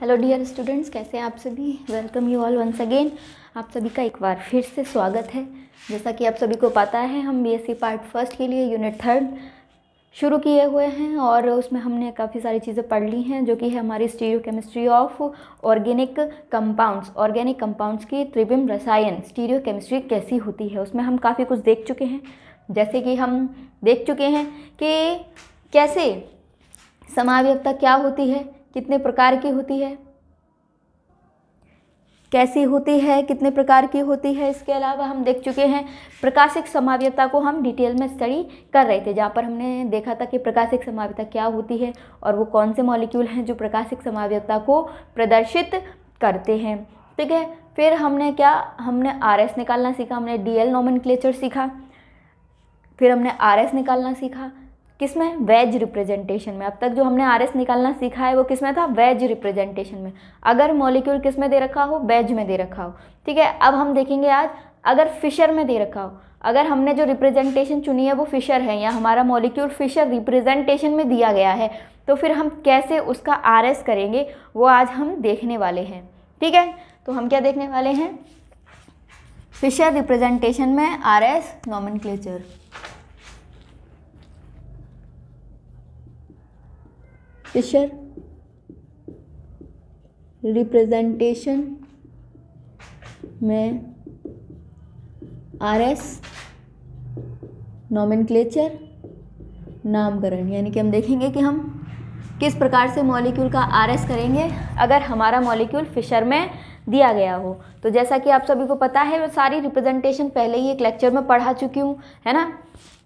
Hello dear students कैसे हैं आप सभी welcome you all once again आप सभी का एक बार फिर से स्वागत है जैसा कि आप सभी को पता है हम बीएससी पार्ट फर्स्ट के लिए यूनिट थर्ड शुरू किए हुए हैं और उसमें हमने काफ़ी सारी चीज़ें पढ़ ली हैं जो कि है हमारी stereochemistry of organic compounds organic compounds की त्रिविम रसायन स्टीरियो केमिस्ट्री कैसी होती है उसमें हम काफ़ी कुछ देख चुके हैं जैसे कि हम देख चुके हैं कि कैसे समावयता क्या होती है कितने प्रकार की होती है कैसी होती है कितने प्रकार की होती है इसके अलावा हम देख चुके हैं प्रकाशिक समाव्यता को हम डिटेल में स्टडी कर रहे थे जहाँ पर हमने देखा था कि प्रकाशिक समाव्यता क्या होती है और वो कौन से मॉलिक्यूल हैं जो प्रकाशिक समाव्यता को प्रदर्शित करते हैं ठीक है फिर हमने क्या हमने आर निकालना सीखा हमने डी एल सीखा फिर हमने आर निकालना सीखा किस में वेज रिप्रेजेंटेशन में अब तक जो हमने आर एस निकालना सीखा है वो किस में था वेज रिप्रेजेंटेशन में अगर मॉलिक्यूल किस में दे रखा हो वेज में दे रखा हो ठीक है अब हम देखेंगे आज अगर फिशर में दे रखा हो अगर हमने जो रिप्रेजेंटेशन चुनी है वो फिशर है या हमारा मॉलिक्यूल फिशर रिप्रेजेंटेशन में दिया गया है तो फिर हम कैसे उसका आर एस करेंगे वो आज हम देखने वाले हैं ठीक है तो हम क्या देखने वाले हैं फिशर रिप्रेजेंटेशन में R S nomen Fischer representation में आर एस नॉमिन नामकरण यानी कि हम देखेंगे कि हम किस प्रकार से मॉलिक्यूल का आर एस करेंगे अगर हमारा मॉलिक्यूल फिशर में दिया गया हो तो जैसा कि आप सभी को पता है मैं सारी रिप्रेजेंटेशन पहले ही एक लेक्चर में पढ़ा चुकी हूँ है ना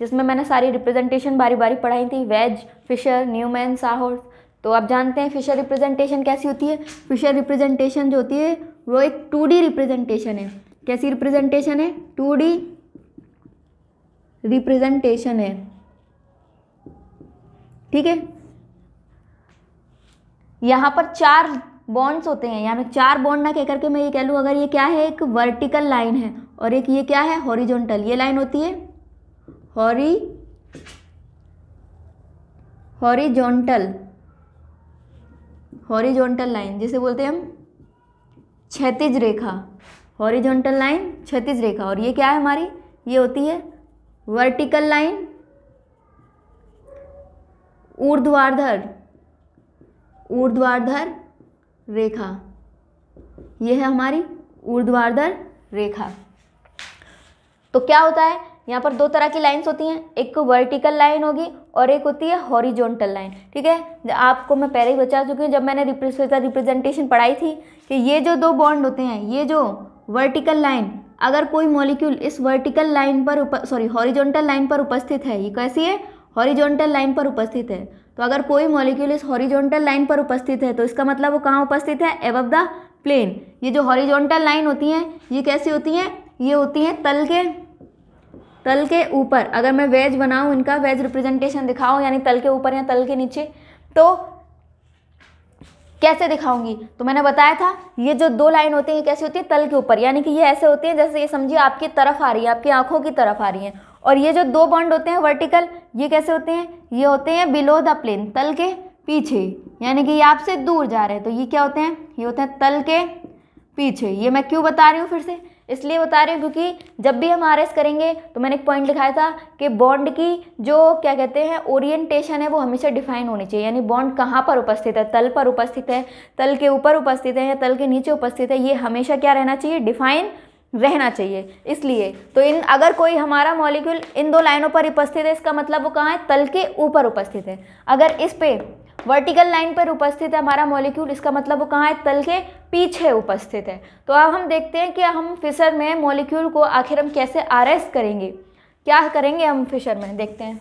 जिसमें मैंने सारी रिप्रेजेंटेशन बारी बारी पढ़ाई थी वेज फिशर न्यूमैन साहोर तो आप जानते हैं फिशर रिप्रेजेंटेशन कैसी होती है फिशर रिप्रेजेंटेशन जो होती है वो एक टू डी रिप्रेजेंटेशन है कैसी रिप्रेजेंटेशन है टू डी रिप्रेजेंटेशन है ठीक है यहाँ पर चार बॉन्ड्स होते हैं पर चार बॉन्ड ना कहकर के मैं ये कह लूँ अगर ये क्या है एक वर्टिकल लाइन है और एक ये क्या है हॉरिजॉन्टल ये लाइन होती है हॉरी हॉरिजॉन्टल हॉरिजॉन्टल लाइन जिसे बोलते हैं हम क्षतिज रेखा हॉरिजॉन्टल लाइन क्षतिज रेखा और ये क्या है हमारी ये होती है वर्टिकल लाइन ऊर्ध्वाधर ऊर्ध्वाधर रेखा ये है हमारी ऊर्ध्वाधर रेखा तो क्या होता है यहाँ पर दो तरह की लाइन्स होती हैं एक को वर्टिकल लाइन होगी और एक होती है हॉरिजॉन्टल लाइन ठीक है आपको मैं पहले ही बचा चुकी हूँ जब मैंने रिप्रेजेंटेशन पढ़ाई थी कि ये जो दो बॉन्ड होते हैं ये जो वर्टिकल लाइन अगर कोई मॉलिक्यूल इस वर्टिकल लाइन पर सॉरी हॉरिजॉन्टल लाइन पर उपस्थित है ये कैसी है हॉरिजॉन्टल लाइन पर उपस्थित है तो अगर कोई मॉलिक्यूल इस हॉरिजॉन्टल लाइन पर उपस्थित है तो इसका मतलब वो कहाँ उपस्थित है एवब द प्लेन ये जो हॉरिजॉन्टल लाइन होती हैं ये कैसी होती हैं ये होती हैं तल के तल के ऊपर अगर मैं वेज बनाऊँ इनका वेज रिप्रेजेंटेशन दिखाऊँ यानी तल के ऊपर या तल के नीचे तो कैसे दिखाऊंगी तो मैंने बताया था ये जो दो लाइन होती है ये कैसी होती है तल के ऊपर यानी कि ये ऐसे होती है जैसे ये समझिए आपकी तरफ आ रही है आपकी आंखों की तरफ आ रही है और ये जो दो बॉन्ड होते हैं वर्टिकल ये कैसे होते हैं ये होते हैं बिलो द प्लेन तल के पीछे यानी कि ये आपसे दूर जा रहे हैं तो ये क्या होते हैं ये होते हैं तल के पीछे ये मैं क्यों बता रही हूँ फिर से इसलिए बता रही हूँ क्योंकि जब भी हम आर करेंगे तो मैंने एक पॉइंट लिखाया था कि बॉन्ड की जो क्या कहते हैं ओरिएंटेशन है वो हमेशा डिफाइन होनी चाहिए यानी बॉन्ड कहाँ पर उपस्थित है तल पर उपस्थित है तल के ऊपर उपस्थित है या तल के नीचे उपस्थित है ये हमेशा क्या रहना चाहिए डिफाइन रहना चाहिए इसलिए तो इन अगर कोई हमारा मॉलिक्यूल इन दो लाइनों पर उपस्थित है इसका मतलब वो कहाँ है तल के ऊपर उपस्थित है अगर इस पे वर्टिकल लाइन पर उपस्थित है हमारा मॉलिक्यूल इसका मतलब वो कहाँ है तल के पीछे उपस्थित है तो अब हम देखते हैं कि हम फिशर में मॉलिक्यूल को आखिर हम कैसे अरेस्ट करेंगे क्या करेंगे हम फिशर में देखते हैं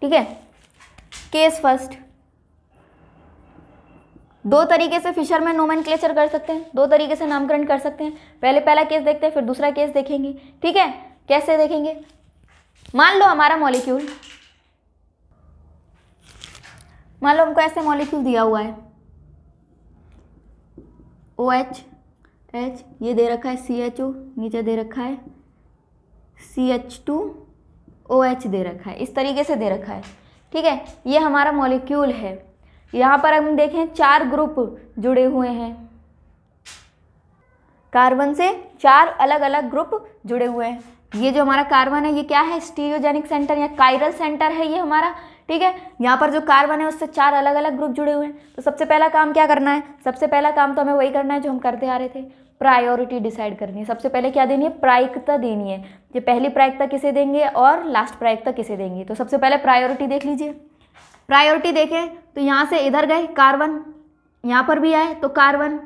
ठीक है केस फर्स्ट दो तरीके से फिशर में नोमन क्लेचर कर सकते हैं दो तरीके से नामकरण कर सकते हैं पहले पहला केस देखते हैं फिर दूसरा केस देखेंगे ठीक है कैसे देखेंगे मान लो हमारा मॉलिक्यूल मान लो हमको ऐसे मॉलिक्यूल दिया हुआ है ओ एच एच ये दे रखा है सी एच ओ नीचे दे रखा है C H two O H दे रखा है इस तरीके से दे रखा है ठीक है ये हमारा मॉलिक्यूल है यहाँ पर हम देखें चार ग्रुप जुड़े हुए हैं कार्बन से चार अलग अलग ग्रुप जुड़े हुए हैं ये जो हमारा कार्बन है ये क्या है स्टीरियोजेनिक सेंटर या कायरल सेंटर है ये हमारा ठीक है यहाँ पर जो कार्बन है उससे चार अलग अलग ग्रुप जुड़े हुए हैं तो सबसे पहला काम क्या करना है सबसे पहला काम तो हमें वही करना है जो हम करते आ रहे थे प्रायोरिटी डिसाइड करनी है सबसे पहले क्या देनी है प्रायिकता देनी है ये पहली प्रायिकता किसे देंगे और लास्ट प्रायिकता किसे देंगे तो सबसे पहले प्रायोरिटी देख लीजिए प्रायोरिटी देखें तो यहाँ से इधर गए कार्बन यहाँ पर भी आए तो कार्बन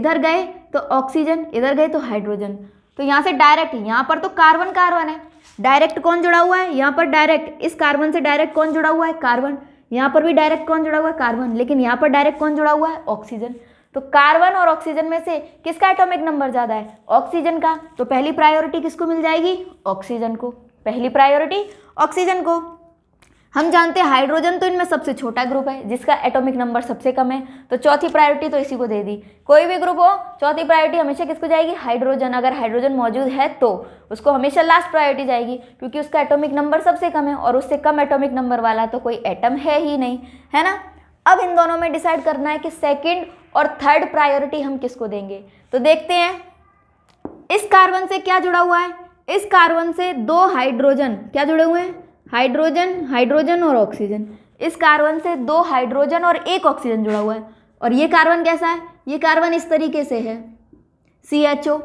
इधर गए तो ऑक्सीजन इधर गए तो हाइड्रोजन तो यहाँ से डायरेक्ट यहाँ पर तो कार्बन कार्बन है डायरेक्ट कौन जुड़ा हुआ है यहाँ पर डायरेक्ट इस कार्बन से डायरेक्ट कौन जुड़ा हुआ है कार्बन यहाँ पर भी डायरेक्ट कौन जुड़ा हुआ है कार्बन लेकिन यहाँ पर डायरेक्ट कौन जुड़ा हुआ है ऑक्सीजन तो कार्बन और ऑक्सीजन में से किसका एटॉमिक नंबर ज़्यादा है ऑक्सीजन का तो पहली प्रायोरिटी किसको मिल जाएगी ऑक्सीजन को पहली प्रायोरिटी ऑक्सीजन को हम जानते हैं हाइड्रोजन तो इनमें सबसे छोटा ग्रुप है जिसका एटॉमिक नंबर सबसे कम है तो चौथी प्रायोरिटी तो इसी को दे दी कोई भी ग्रुप हो चौथी प्रायोरिटी हमेशा किसको जाएगी हाइड्रोजन अगर हाइड्रोजन मौजूद है तो उसको हमेशा लास्ट प्रायोरिटी जाएगी क्योंकि उसका एटॉमिक नंबर सबसे कम है और उससे कम एटोमिक नंबर वाला तो कोई एटम है ही नहीं है ना अब इन दोनों में डिसाइड करना है कि सेकेंड और थर्ड प्रायोरिटी हम किसको देंगे तो देखते हैं इस कार्बन से क्या जुड़ा हुआ है इस कार्बन से दो हाइड्रोजन क्या जुड़े हुए हैं हाइड्रोजन हाइड्रोजन और ऑक्सीजन इस कार्बन से दो हाइड्रोजन और एक ऑक्सीजन जुड़ा हुआ है और ये कार्बन कैसा है ये कार्बन इस तरीके से है सी एच ओ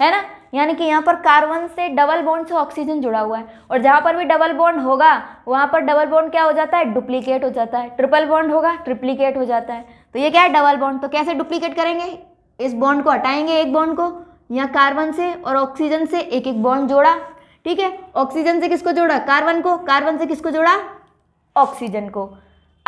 है ना यानी कि यहाँ पर कार्बन से डबल बॉन्ड से ऑक्सीजन जुड़ा हुआ है और जहाँ पर भी डबल बॉन्ड होगा वहाँ पर डबल बॉन्ड क्या हो जाता है डुप्लीकेट हो जाता है ट्रिपल बॉन्ड होगा ट्रिप्लीकेट हो जाता है तो ये क्या है डबल बॉन्ड तो कैसे डुप्लीकेट करेंगे इस बॉन्ड को हटाएंगे एक बॉन्ड को यहाँ कार्बन से और ऑक्सीजन से एक एक बॉन्ड जोड़ा ठीक है ऑक्सीजन से किसको जोड़ा कार्बन को कार्बन से किसको जोड़ा ऑक्सीजन को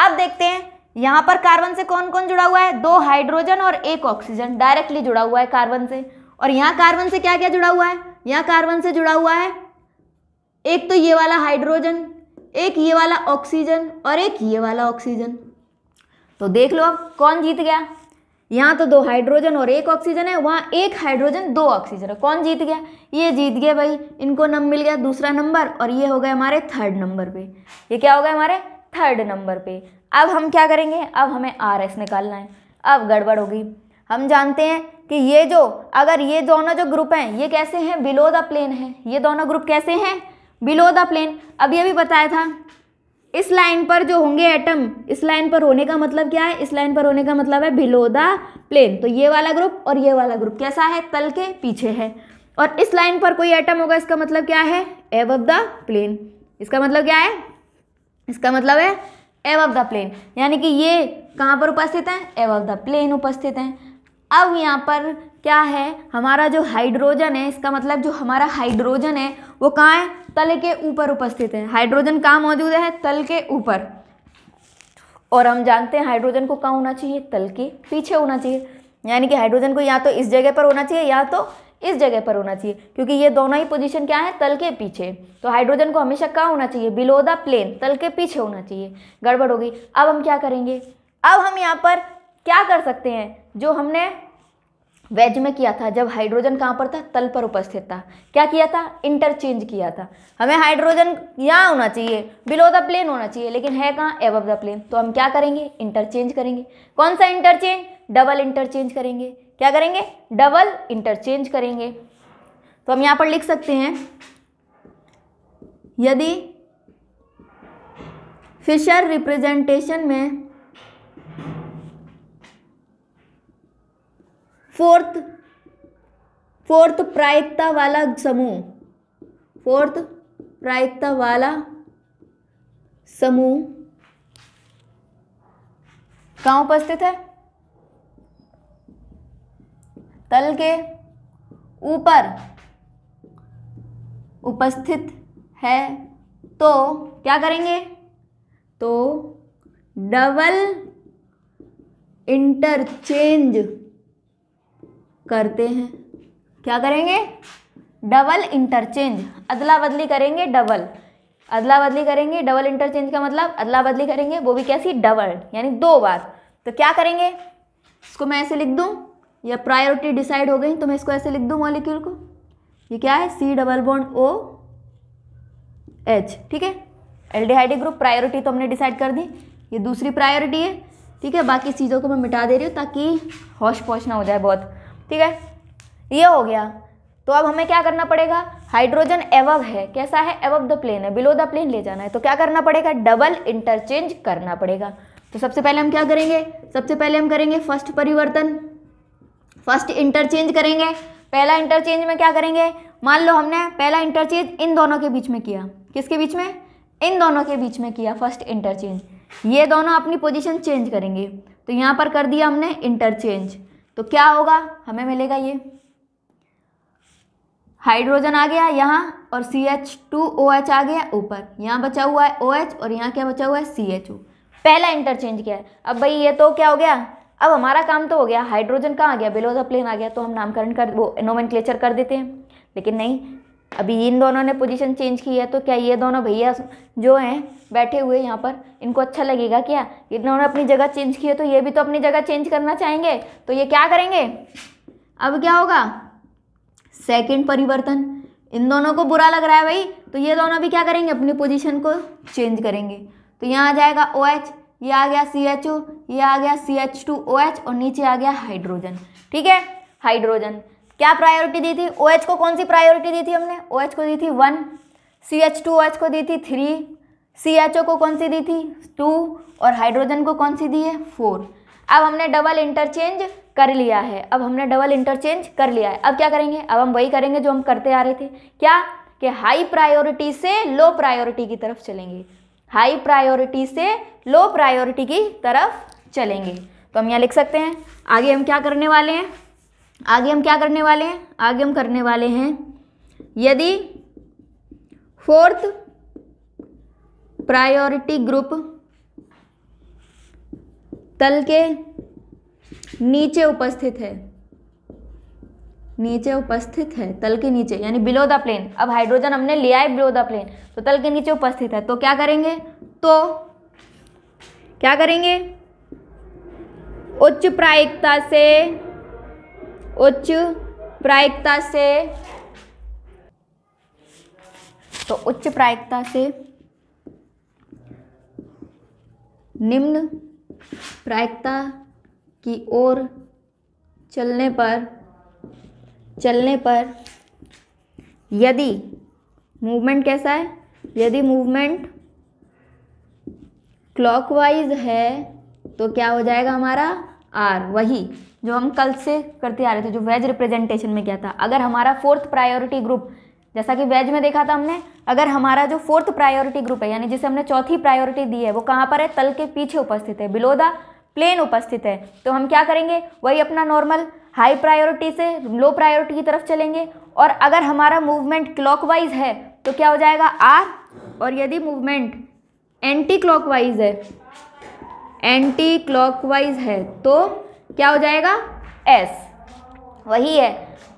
अब देखते हैं यहां पर कार्बन से कौन कौन जुड़ा हुआ है दो हाइड्रोजन और एक ऑक्सीजन डायरेक्टली जुड़ा हुआ है कार्बन से और यहाँ कार्बन से क्या क्या जुड़ा हुआ है यहां कार्बन से जुड़ा हुआ है एक तो ये वाला हाइड्रोजन एक ये वाला ऑक्सीजन और एक ये वाला ऑक्सीजन तो देख लो अब कौन जीत गया यहाँ तो दो हाइड्रोजन और एक ऑक्सीजन है वहाँ एक हाइड्रोजन दो ऑक्सीजन है कौन जीत गया ये जीत गया भाई इनको नम मिल गया दूसरा नंबर और ये हो गए हमारे थर्ड नंबर पे ये क्या हो गए हमारे थर्ड नंबर पे अब हम क्या करेंगे अब हमें आर एस निकालना है अब गड़बड़ होगी हम जानते हैं कि ये जो अगर ये दोनों जो ग्रुप हैं ये कैसे हैं बिलो द प्लेन है ये दोनों ग्रुप कैसे हैं बिलो द प्लेन अब ये भी बताया था इस लाइन पर जो होंगे एटम इस लाइन पर होने का मतलब क्या है इस लाइन पर होने का मतलब है बिलो द प्लेन तो ये वाला ग्रुप और ये वाला ग्रुप कैसा है तल के पीछे है और इस लाइन पर कोई एटम होगा इसका मतलब क्या है एव द प्लेन इसका मतलब क्या है इसका मतलब है एव ऑफ द प्लेन यानी कि ये कहाँ पर उपस्थित हैं एव ऑफ द प्लेन उपस्थित हैं अब यहाँ पर क्या है हमारा जो हाइड्रोजन है इसका मतलब जो हमारा हाइड्रोजन है वो कहाँ है तल के ऊपर उपस्थित है हाइड्रोजन कहाँ मौजूद है तल के ऊपर और हम जानते हैं हाइड्रोजन को कहाँ होना चाहिए तल के पीछे होना चाहिए यानी कि हाइड्रोजन को या तो इस जगह पर होना चाहिए या तो इस जगह पर होना चाहिए क्योंकि ये दोनों ही पोजीशन क्या है तल के पीछे तो हाइड्रोजन को हमेशा कहाँ होना चाहिए बिलो द प्लेन तल के पीछे होना चाहिए गड़बड़ होगी अब हम क्या करेंगे अब हम यहाँ पर क्या कर सकते हैं जो हमने वेज में किया था जब हाइड्रोजन कहाँ पर था तल पर उपस्थित था क्या किया था इंटरचेंज किया था हमें हाइड्रोजन यहाँ होना चाहिए बिलो द प्लेन होना चाहिए लेकिन है कहाँ एबव द प्लेन तो हम क्या करेंगे इंटरचेंज करेंगे कौन सा इंटरचेंज डबल इंटरचेंज करेंगे क्या करेंगे डबल इंटरचेंज करेंगे तो हम यहाँ पर लिख सकते हैं यदि फिशर रिप्रेजेंटेशन में फोर्थ फोर्थ प्रायिकता वाला समूह फोर्थ प्रायिकता वाला समूह कहाँ उपस्थित है तल के ऊपर उपस्थित है तो क्या करेंगे तो डबल इंटरचेंज करते हैं क्या करेंगे डबल इंटरचेंज अदला बदली करेंगे डबल अदला बदली करेंगे डबल इंटरचेंज का मतलब अदला बदली करेंगे वो भी कैसी डबल यानी दो बार तो क्या करेंगे इसको मैं ऐसे लिख दूँ या प्रायोरिटी डिसाइड हो गई तो मैं इसको ऐसे लिख दूँ मॉलिक्यूल को ये क्या है C double bond O H ठीक है एल्डिहाइडिक ग्रुप प्रायोरिटी तो हमने डिसाइड कर दी ये दूसरी प्रायोरिटी है ठीक है बाकी चीज़ों को मैं मिटा दे रही हूँ ताकि होश पहुँच ना हो जाए बहुत ठीक है ये हो गया तो अब हमें क्या करना पड़ेगा हाइड्रोजन एवव है कैसा है एवव द प्लेन है बिलो द प्लेन ले जाना है तो क्या करना पड़ेगा डबल इंटरचेंज करना पड़ेगा तो सबसे पहले हम क्या करेंगे सबसे पहले हम करेंगे फर्स्ट परिवर्तन फर्स्ट इंटरचेंज करेंगे पहला इंटरचेंज में क्या करेंगे मान लो हमने पहला इंटरचेंज इन दोनों के बीच में किया किसके बीच में इन दोनों के बीच में किया फर्स्ट इंटरचेंज ये दोनों अपनी पोजिशन चेंज करेंगे तो यहाँ पर कर दिया हमने इंटरचेंज तो क्या होगा हमें मिलेगा ये हाइड्रोजन आ गया यहाँ और C H two O H आ गया ऊपर यहाँ बचा हुआ है ओ एच और यहाँ क्या बचा हुआ है सी एच ओ पहला इंटरचेंज क्या है अब भाई ये तो क्या हो गया अब हमारा काम तो हो गया हाइड्रोजन कहाँ आ गया बिलो द प्लेन आ गया तो हम नामकरण कर वो नोमेन कर देते हैं लेकिन नहीं अभी इन दोनों ने पोजीशन चेंज की है तो क्या ये दोनों भैया जो हैं बैठे हुए यहाँ पर इनको अच्छा लगेगा क्या इन्होंने अपनी जगह चेंज की है तो ये भी तो अपनी जगह चेंज करना चाहेंगे तो ये क्या करेंगे अब क्या होगा सेकंड परिवर्तन इन दोनों को बुरा लग रहा है भाई तो ये दोनों भी क्या करेंगे अपनी पोजिशन को चेंज करेंगे तो यहाँ आ जाएगा ओ OH, ये आ गया सी एच ओ ये आ गया C H two O H और नीचे आ गया हाइड्रोजन ठीक है हाइड्रोजन क्या प्रायोरिटी दी थी ओ OH को कौन सी प्रायोरिटी दी थी हमने ओ OH को दी थी one C H two H को दी थी थ्री सी एच ओ को कौन सी दी थी टू और हाइड्रोजन को कौन सी दी है फोर अब हमने डबल इंटरचेंज कर लिया है अब हमने डबल इंटरचेंज कर लिया है अब क्या करेंगे अब हम वही करेंगे जो हम करते आ रहे थे क्या कि हाई प्रायोरिटी से लो प्रायोरिटी की तरफ चलेंगे हाई प्रायोरिटी से लो प्रायोरिटी की तरफ चलेंगे तो हम यहाँ लिख सकते हैं आगे हम क्या करने वाले हैं आगे हम क्या करने वाले हैं आगे हम करने वाले हैं यदि फोर्थ प्रायोरिटी ग्रुप तल के नीचे उपस्थित है नीचे उपस्थित है तल के नीचे यानी बिलो द प्लेन अब हाइड्रोजन हमने लिया है बिलो द प्लेन तो तल के नीचे उपस्थित है तो क्या करेंगे तो क्या करेंगे उच्च प्रायिकता से उच्च प्रायिकता से तो उच्च प्रायिकता से निम्न प्रायिकता की ओर चलने पर चलने पर यदि मूवमेंट कैसा है यदि मूवमेंट क्लॉकवाइज है तो क्या हो जाएगा हमारा आर वही जो हम कल से करते आ रहे थे जो वेज रिप्रेजेंटेशन में क्या था अगर हमारा फोर्थ प्रायोरिटी ग्रुप जैसा कि वेज में देखा था हमने अगर हमारा जो फोर्थ प्रायोरिटी ग्रुप है यानी जिसे हमने चौथी प्रायोरिटी दी है वो कहाँ पर है तल के पीछे उपस्थित है बिलो द प्लेन उपस्थित है तो हम क्या करेंगे वही अपना नॉर्मल हाई प्रायोरिटी से लो प्रायोरिटी की तरफ चलेंगे और अगर हमारा मूवमेंट क्लॉकवाइज है तो क्या हो जाएगा आर और यदि मूवमेंट एंटी क्लॉकवाइज है एंटी क्लॉकवाइज है तो क्या हो जाएगा एस वही है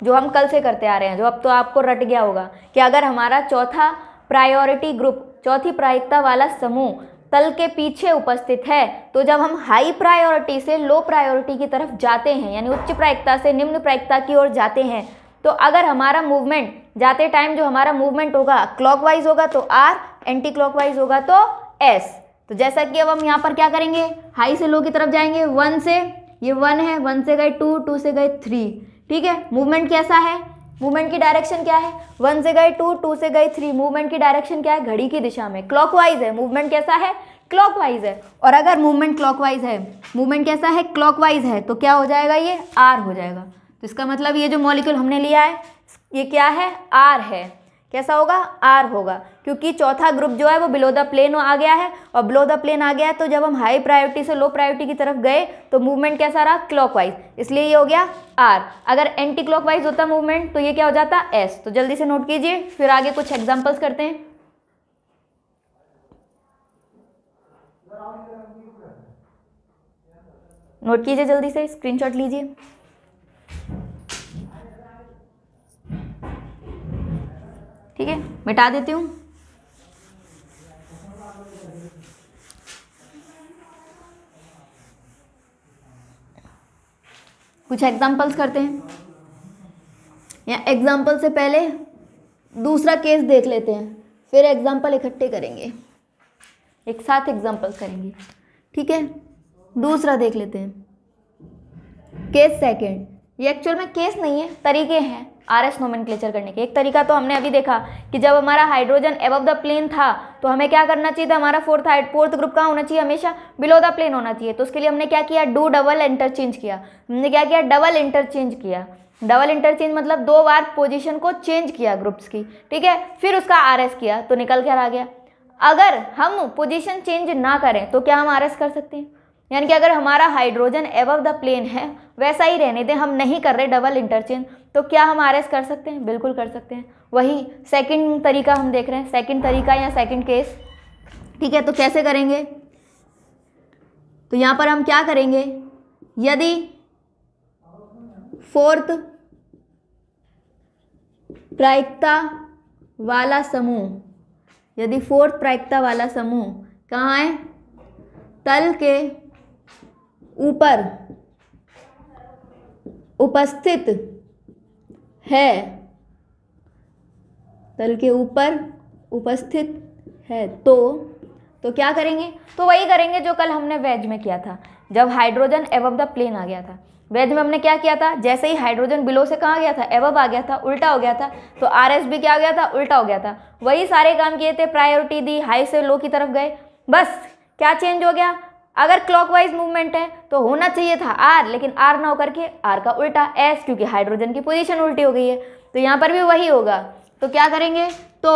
जो हम कल से करते आ रहे हैं जो अब तो आपको रट गया होगा कि अगर हमारा चौथा प्रायोरिटी ग्रुप चौथी प्रायिकता वाला समूह तल के पीछे उपस्थित है तो जब हम हाई प्रायोरिटी से लो प्रायोरिटी की तरफ जाते हैं यानी उच्च प्रायिकता से निम्न प्रायिकता की ओर जाते हैं तो अगर हमारा मूवमेंट जाते टाइम जो हमारा मूवमेंट होगा क्लॉकवाइज होगा तो आर एंटी क्लॉकवाइज होगा तो एस तो जैसा कि अब हम यहाँ पर क्या करेंगे हाई से लो की तरफ जाएंगे वन से ये वन है वन से गए टू टू से गए थ्री ठीक है मूवमेंट कैसा है मूवमेंट की डायरेक्शन क्या है वन से गए टू टू से गए थ्री मूवमेंट की डायरेक्शन क्या है घड़ी की दिशा में क्लॉकवाइज है मूवमेंट कैसा है क्लॉकवाइज है और अगर मूवमेंट क्लॉकवाइज है मूवमेंट कैसा है क्लॉकवाइज है तो क्या हो जाएगा ये आर हो जाएगा तो इसका मतलब ये जो मॉलिक्यूल हमने लिया है ये क्या है आर है कैसा होगा आर होगा क्योंकि चौथा ग्रुप जो है वो बिलो द प्लेन आ गया है और बिलो द प्लेन आ गया है तो जब हम हाई प्रायोरिटी से लो प्रायोरिटी की तरफ गए तो मूवमेंट कैसा रहा क्लॉकवाइज इसलिए ये हो गया आर अगर एंटी क्लॉकवाइज होता मूवमेंट तो ये क्या हो जाता एस तो जल्दी से नोट कीजिए फिर आगे कुछ एग्जाम्पल्स करते हैं नोट कीजिए जल्दी से स्क्रीनशॉट लीजिए ठीक है मिटा देती हूँ कुछ एग्जाम्पल्स करते हैं या एग्जाम्पल से पहले दूसरा केस देख लेते हैं फिर एग्जाम्पल इकट्ठे करेंगे एक साथ एग्जाम्पल करेंगे ठीक है दूसरा देख लेते हैं केस सेकंड ये एक्चुअल में केस नहीं है तरीके हैं आर एस क्लेचर करने के एक तरीका तो हमने अभी देखा कि जब हमारा हाइड्रोजन एबव द प्लेन था तो हमें क्या करना चाहिए था हमारा फोर्थ हाइड फोर्थ ग्रुप कहाँ होना चाहिए हमेशा बिलो द प्लेन होना चाहिए तो उसके लिए हमने क्या किया डू डबल इंटरचेंज किया हमने क्या किया डबल इंटरचेंज किया डबल इंटरचेंज मतलब दो बार पोजिशन को चेंज किया ग्रुप्स की ठीक है फिर उसका आर किया तो निकल कर आ गया अगर हम पोजिशन चेंज ना करें तो क्या हम आर कर सकते हैं यानी कि अगर हमारा हाइड्रोजन एबव द प्लेन है वैसा ही रहने दें हम नहीं कर रहे डबल इंटरचेंज तो क्या हम आर कर सकते हैं बिल्कुल कर सकते हैं वही सेकंड तरीका हम देख रहे हैं सेकंड तरीका या सेकंड केस ठीक है तो कैसे करेंगे तो यहाँ पर हम क्या करेंगे यदि फोर्थ प्रायिकता वाला समूह यदि फोर्थ प्रायिकता वाला समूह कहाँ है तल के ऊपर उपस्थित है तल के ऊपर उपस्थित है तो तो क्या करेंगे तो वही करेंगे जो कल हमने वेज में किया था जब हाइड्रोजन एवब द प्लेन आ गया था वेज में हमने क्या किया था जैसे ही हाइड्रोजन बिलो से कहाँ गया था एवब आ गया था उल्टा हो गया था तो आर एस भी क्या हो गया था उल्टा हो गया था वही सारे काम किए थे प्रायोरिटी दी हाई से लो की तरफ गए बस क्या चेंज हो गया अगर क्लॉकवाइज मूवमेंट है तो होना चाहिए था आर लेकिन आर ना होकर के आर का उल्टा एस क्योंकि हाइड्रोजन की पोजीशन उल्टी हो गई है तो यहाँ पर भी वही होगा तो क्या करेंगे तो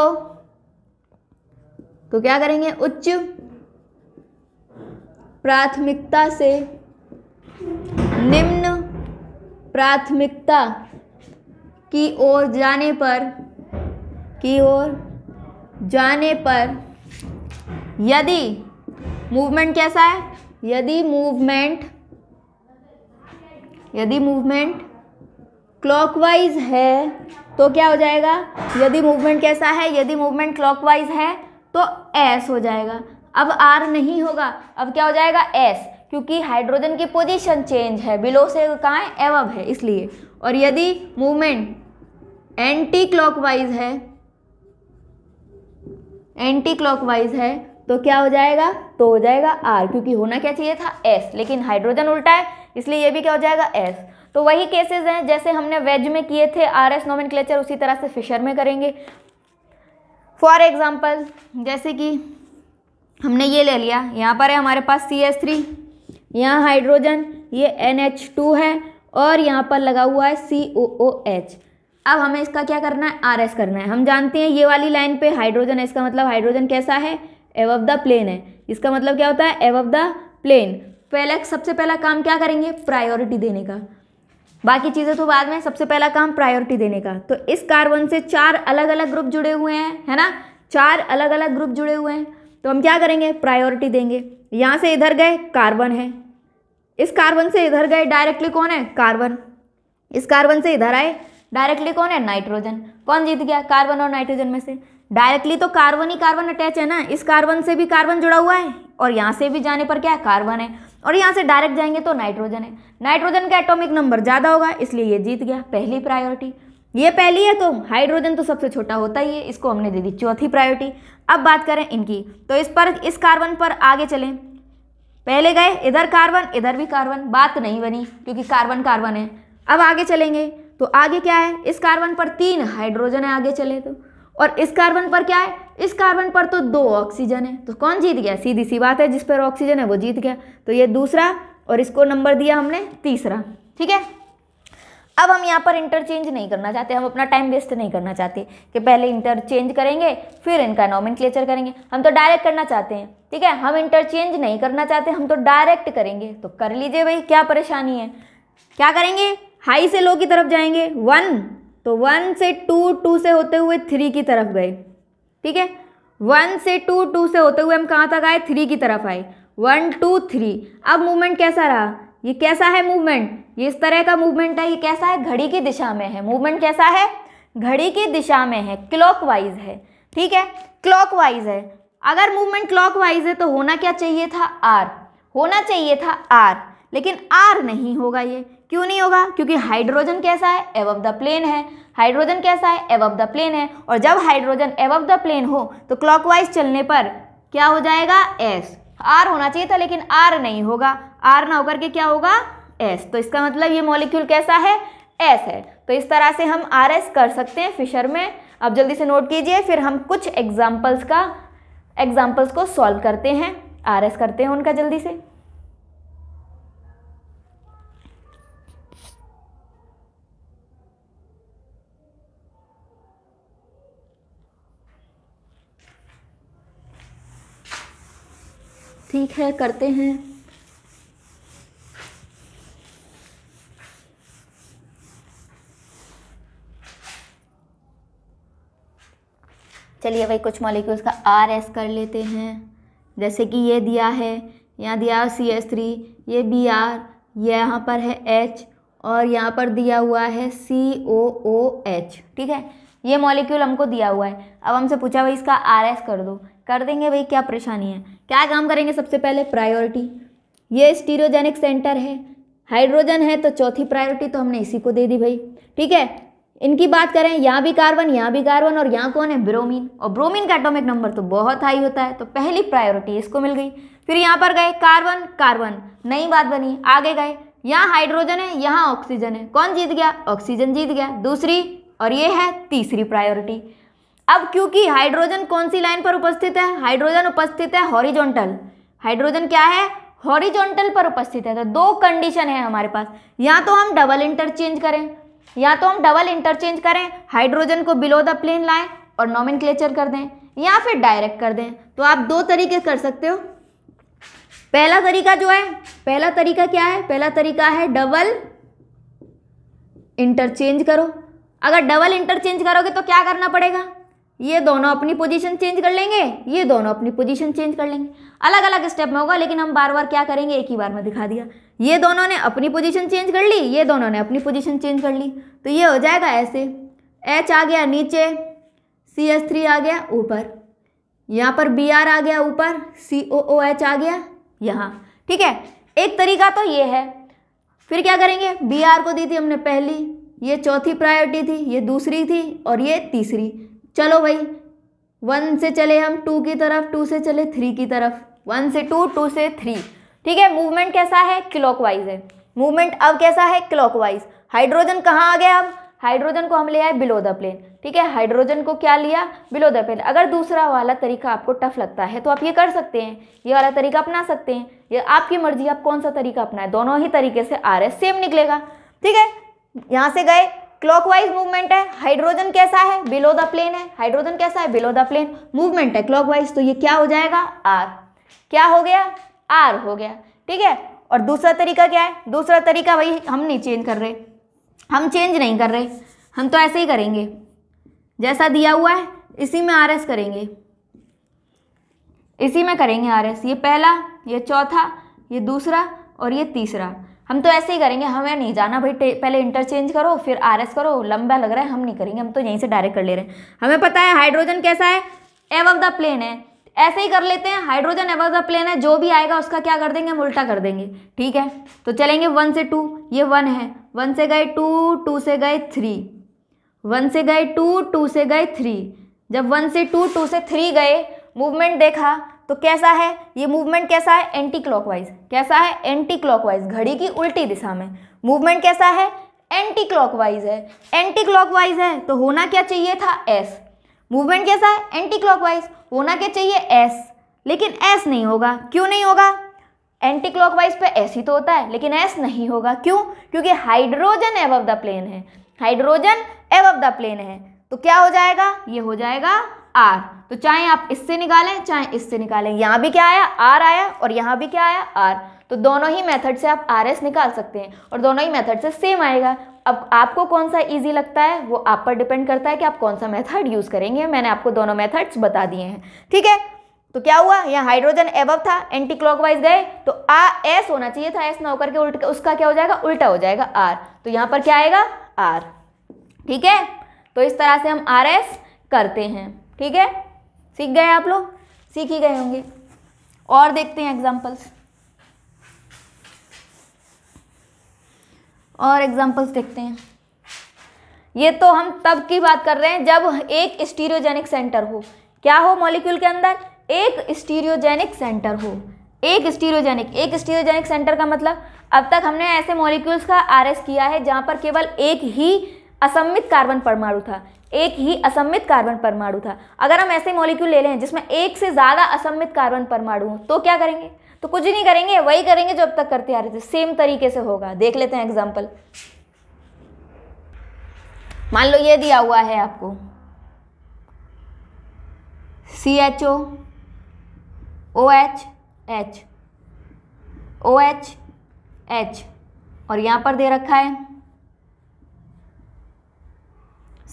तो क्या करेंगे उच्च प्राथमिकता से निम्न प्राथमिकता की ओर जाने पर की ओर जाने पर यदि मूवमेंट कैसा है यदि मूवमेंट यदि मूवमेंट क्लॉकवाइज है तो क्या हो जाएगा यदि मूवमेंट कैसा है यदि मूवमेंट क्लॉकवाइज है तो एस हो जाएगा अब आर नहीं होगा अब क्या हो जाएगा एस क्योंकि हाइड्रोजन की पोजीशन चेंज है बिलो से कहाँ है एवब है इसलिए और यदि मूवमेंट एंटी क्लॉकवाइज है एंटी क्लॉकवाइज है तो क्या हो जाएगा तो हो जाएगा आर क्योंकि होना क्या चाहिए था एस लेकिन हाइड्रोजन उल्टा है इसलिए ये भी क्या हो जाएगा एस तो वही केसेस हैं जैसे हमने वेज में किए थे आर एस नोमेनक्लेचर उसी तरह से फिशर में करेंगे फॉर एग्जाम्पल जैसे कि हमने ये ले लिया यहाँ पर है हमारे पास सी एस थ्री यहाँ हाइड्रोजन ये एन एच टू है और यहाँ पर लगा हुआ है सी ओ ओ एच अब हमें इसका क्या करना है आर एस करना है हम जानते हैं ये वाली लाइन पे हाइड्रोजन इसका मतलब हाइड्रोजन कैसा है एवव द प्लेन है इसका मतलब क्या होता है एवव द प्लेन पहला सबसे पहला काम क्या करेंगे प्रायोरिटी देने का बाकी चीज़ें तो बाद में सबसे पहला काम प्रायोरिटी देने का तो इस कार्बन से चार अलग अलग ग्रुप जुड़े हुए हैं है ना चार अलग अलग ग्रुप जुड़े हुए हैं तो हम क्या करेंगे प्रायोरिटी देंगे यहाँ से इधर गए कार्बन है इस कार्बन से इधर गए डायरेक्टली कौन है कार्बन इस कार्बन से इधर आए डायरेक्टली कौन है नाइट्रोजन कौन जीत गया कार्बन और नाइट्रोजन में से डायरेक्टली तो कार्बन ही कार्बन अटैच है ना इस कार्बन से भी कार्बन जुड़ा हुआ है और यहाँ से भी जाने पर क्या है कार्बन है और यहाँ से डायरेक्ट जाएंगे तो नाइट्रोजन है नाइट्रोजन का एटॉमिक नंबर ज़्यादा होगा इसलिए ये जीत गया पहली प्रायोरिटी ये पहली है तो हाइड्रोजन तो सबसे छोटा होता ही है इसको हमने दे दी चौथी प्रायोरिटी अब बात करें इनकी तो इस पर इस कार्बन पर आगे चलें पहले गए इधर कार्बन इधर भी कार्बन बात नहीं बनी क्योंकि कार्बन कार्बन है अब आगे चलेंगे तो आगे क्या है इस कार्बन पर तीन हाइड्रोजन है आगे चले तो और इस कार्बन पर क्या है इस कार्बन पर तो दो ऑक्सीजन है तो कौन जीत गया सीधी सी बात है जिस पर ऑक्सीजन है वो जीत गया तो ये दूसरा और इसको नंबर दिया हमने तीसरा ठीक है अब हम यहाँ पर इंटरचेंज नहीं करना चाहते हम अपना टाइम वेस्ट नहीं करना चाहते कि पहले इंटरचेंज करेंगे फिर इनका नॉमिन करेंगे हम तो डायरेक्ट करना चाहते हैं ठीक है हम इंटरचेंज नहीं करना चाहते हम तो डायरेक्ट करेंगे तो कर लीजिए भाई क्या परेशानी है क्या करेंगे हाई से लो की तरफ जाएंगे वन तो वन से टू टू से होते हुए थ्री की तरफ गए ठीक है वन से टू टू से होते हुए हम कहाँ तक आए थ्री की तरफ आए वन टू थ्री अब मूवमेंट कैसा रहा ये कैसा है मूवमेंट ये इस तरह का मूवमेंट है ये कैसा है घड़ी की दिशा में है मूवमेंट कैसा है घड़ी की दिशा में है वाइज है ठीक है वाइज है अगर मूवमेंट वाइज है तो होना क्या चाहिए था आर होना चाहिए था आर लेकिन आर नहीं होगा ये क्यों नहीं होगा क्योंकि हाइड्रोजन कैसा है एवव द प्लेन है हाइड्रोजन कैसा है एवव द प्लेन है और जब हाइड्रोजन एवव द प्लेन हो तो क्लॉकवाइज चलने पर क्या हो जाएगा एस आर होना चाहिए था लेकिन आर नहीं होगा आर ना होकर के क्या होगा एस तो इसका मतलब ये मॉलिक्यूल कैसा है एस है तो इस तरह से हम आर एस कर सकते हैं फिशर में अब जल्दी से नोट कीजिए फिर हम कुछ एग्जाम्पल्स का एग्जाम्पल्स को सॉल्व करते हैं आर एस करते हैं उनका जल्दी से ठीक है करते हैं चलिए भाई कुछ मॉलिक्यूल्स का आर एस कर लेते हैं जैसे कि ये दिया है यहाँ दिया सी एस थ्री ये बी आर ये यहाँ पर है एच और यहाँ पर दिया हुआ है सी ओ ओ एच ठीक है ये मॉलिक्यूल हमको दिया हुआ है अब हमसे पूछा भाई इसका आर एस कर दो कर देंगे भाई क्या परेशानी है क्या काम करेंगे सबसे पहले प्रायोरिटी ये स्टीरोजेनिक सेंटर है हाइड्रोजन है तो चौथी प्रायोरिटी तो हमने इसी को दे दी भाई ठीक है इनकी बात करें यहाँ भी कार्बन यहाँ भी कार्बन और यहाँ कौन है ब्रोमीन और ब्रोमीन का एटोमिक नंबर तो बहुत हाई होता है तो पहली प्रायोरिटी इसको मिल गई फिर यहाँ पर गए कार्बन कार्बन नई बात बनी आगे गए यहाँ हाइड्रोजन है यहाँ ऑक्सीजन है कौन जीत गया ऑक्सीजन जीत गया दूसरी और ये है तीसरी प्रायोरिटी अब क्योंकि हाइड्रोजन कौन सी लाइन पर उपस्थित है हाइड्रोजन उपस्थित है हॉरिजॉन्टल हाइड्रोजन क्या है हॉरिजॉन्टल पर उपस्थित है तो दो कंडीशन है हमारे पास या तो हम डबल इंटरचेंज करें या तो हम डबल इंटरचेंज करें हाइड्रोजन को बिलो द प्लेन लाएं और नॉमिन कर दें या फिर डायरेक्ट कर दें तो आप दो तरीके कर सकते हो पहला तरीका जो है पहला तरीका क्या है पहला तरीका है डबल इंटरचेंज करो अगर डबल इंटरचेंज करोगे तो क्या करना पड़ेगा ये दोनों अपनी पोजीशन चेंज कर लेंगे ये दोनों अपनी पोजीशन चेंज कर लेंगे अलग अलग स्टेप में होगा लेकिन हम बार बार क्या करेंगे एक ही बार में दिखा दिया ये दोनों ने अपनी पोजीशन चेंज कर ली ये दोनों ने अपनी पोजीशन चेंज कर ली तो ये हो जाएगा ऐसे एच आ गया नीचे सी एस थ्री आ गया ऊपर यहाँ पर बी आर आ गया ऊपर सी ओ ओ एच आ गया यहाँ ठीक है एक तरीका तो ये है फिर क्या करेंगे बी आर को दी थी हमने पहली ये चौथी प्रायोरिटी थी ये दूसरी थी और ये तीसरी चलो भाई वन से चले हम टू की तरफ टू से चले थ्री की तरफ वन से टू टू से थ्री ठीक है मूवमेंट कैसा है क्लॉकवाइज है मूवमेंट अब कैसा है क्लॉकवाइज हाइड्रोजन कहाँ आ गया अब हाइड्रोजन को हम ले आए बिलो द प्लेन ठीक है हाइड्रोजन को क्या लिया बिलो द प्लेन अगर दूसरा वाला तरीका आपको टफ लगता है तो आप ये कर सकते हैं ये वाला तरीका अपना सकते हैं ये आपकी मर्जी आप कौन सा तरीका अपनाएं दोनों ही तरीके से आ रहे सेम निकलेगा ठीक है यहाँ से गए क्लॉकवाइज मूवमेंट है हाइड्रोजन कैसा है बिलो द प्लेन है हाइड्रोजन कैसा है बिलो द प्लेन मूवमेंट है क्लॉकवाइज तो ये क्या हो जाएगा आर क्या हो गया आर हो गया ठीक है और दूसरा तरीका क्या है दूसरा तरीका वही हम नहीं चेंज कर रहे हम चेंज नहीं कर रहे हम तो ऐसे ही करेंगे जैसा दिया हुआ है इसी में आर एस करेंगे इसी में करेंगे आर एस ये पहला ये चौथा ये दूसरा और ये तीसरा हम तो ऐसे ही करेंगे हमें नहीं जाना भाई पहले इंटरचेंज करो फिर आर करो लंबा लग रहा है हम नहीं करेंगे हम तो यहीं से डायरेक्ट कर ले रहे हैं हमें पता है हाइड्रोजन कैसा है एव द प्लेन है ऐसे ही कर लेते हैं hydrogen above of the plane है जो भी आएगा उसका क्या कर देंगे हम उल्टा कर देंगे ठीक है तो चलेंगे वन से टू ये वन है वन से गए टू टू से गए थ्री वन से गए टू टू से गए थ्री जब वन से टू टू से थ्री गए मूवमेंट देखा तो कैसा है ये मूवमेंट कैसा है एंटी क्लॉकवाइज कैसा है एंटी क्लॉकवाइज घड़ी की उल्टी दिशा में मूवमेंट कैसा है एंटी क्लॉकवाइज है एंटी क्लॉकवाइज है तो होना क्या चाहिए था एस मूवमेंट कैसा है एंटी क्लॉकवाइज होना क्या चाहिए एस लेकिन एस नहीं होगा क्यों नहीं होगा एंटी क्लॉकवाइज पे एस ही तो होता है लेकिन एस नहीं होगा क्यों क्योंकि हाइड्रोजन एव द प्लेन है हाइड्रोजन एव द प्लेन है तो क्या हो जाएगा ये हो जाएगा आर तो चाहे आप इससे निकालें चाहे इससे निकालें यहाँ भी क्या आया आर आया और यहाँ भी क्या आया आर तो दोनों ही मेथड से आप आर एस निकाल सकते हैं और दोनों ही मेथड से सेम आएगा अब आपको कौन सा इजी लगता है वो आप पर डिपेंड करता है कि आप कौन सा मेथड यूज़ करेंगे मैंने आपको दोनों मेथड्स बता दिए हैं ठीक है तो क्या हुआ यहाँ हाइड्रोजन एबव था एंटी क्लॉकवाइज गए तो आ एस होना चाहिए था एस ना होकर के उल्ट उसका क्या हो जाएगा उल्टा हो जाएगा आर तो यहाँ पर क्या आएगा आर ठीक है तो इस तरह से हम आर एस करते हैं ठीक है सीख गए आप लोग सीख ही गए होंगे और देखते हैं एग्जाम्पल्स और एग्जाम्पल्स देखते हैं ये तो हम तब की बात कर रहे हैं जब एक स्टीरियोजेनिक सेंटर हो क्या हो मॉलिक्यूल के अंदर एक स्टीरियोजेनिक सेंटर हो एक स्टीरियोजेनिक एक स्टीरियोजेनिक सेंटर का मतलब अब तक हमने ऐसे मॉलिक्यूल्स का आर किया है जहाँ पर केवल एक ही असमित कार्बन परमाणु था एक ही असम्मित कार्बन परमाणु था अगर हम ऐसे मॉलिक्यूल ले लें जिसमें एक से ज़्यादा असम्मित कार्बन परमाणु हो तो क्या करेंगे तो कुछ नहीं करेंगे वही करेंगे जो अब तक करते आ रहे थे सेम तरीके से होगा देख लेते हैं एग्जाम्पल मान लो ये दिया हुआ है आपको C H O O H H O H H और यहाँ पर दे रखा है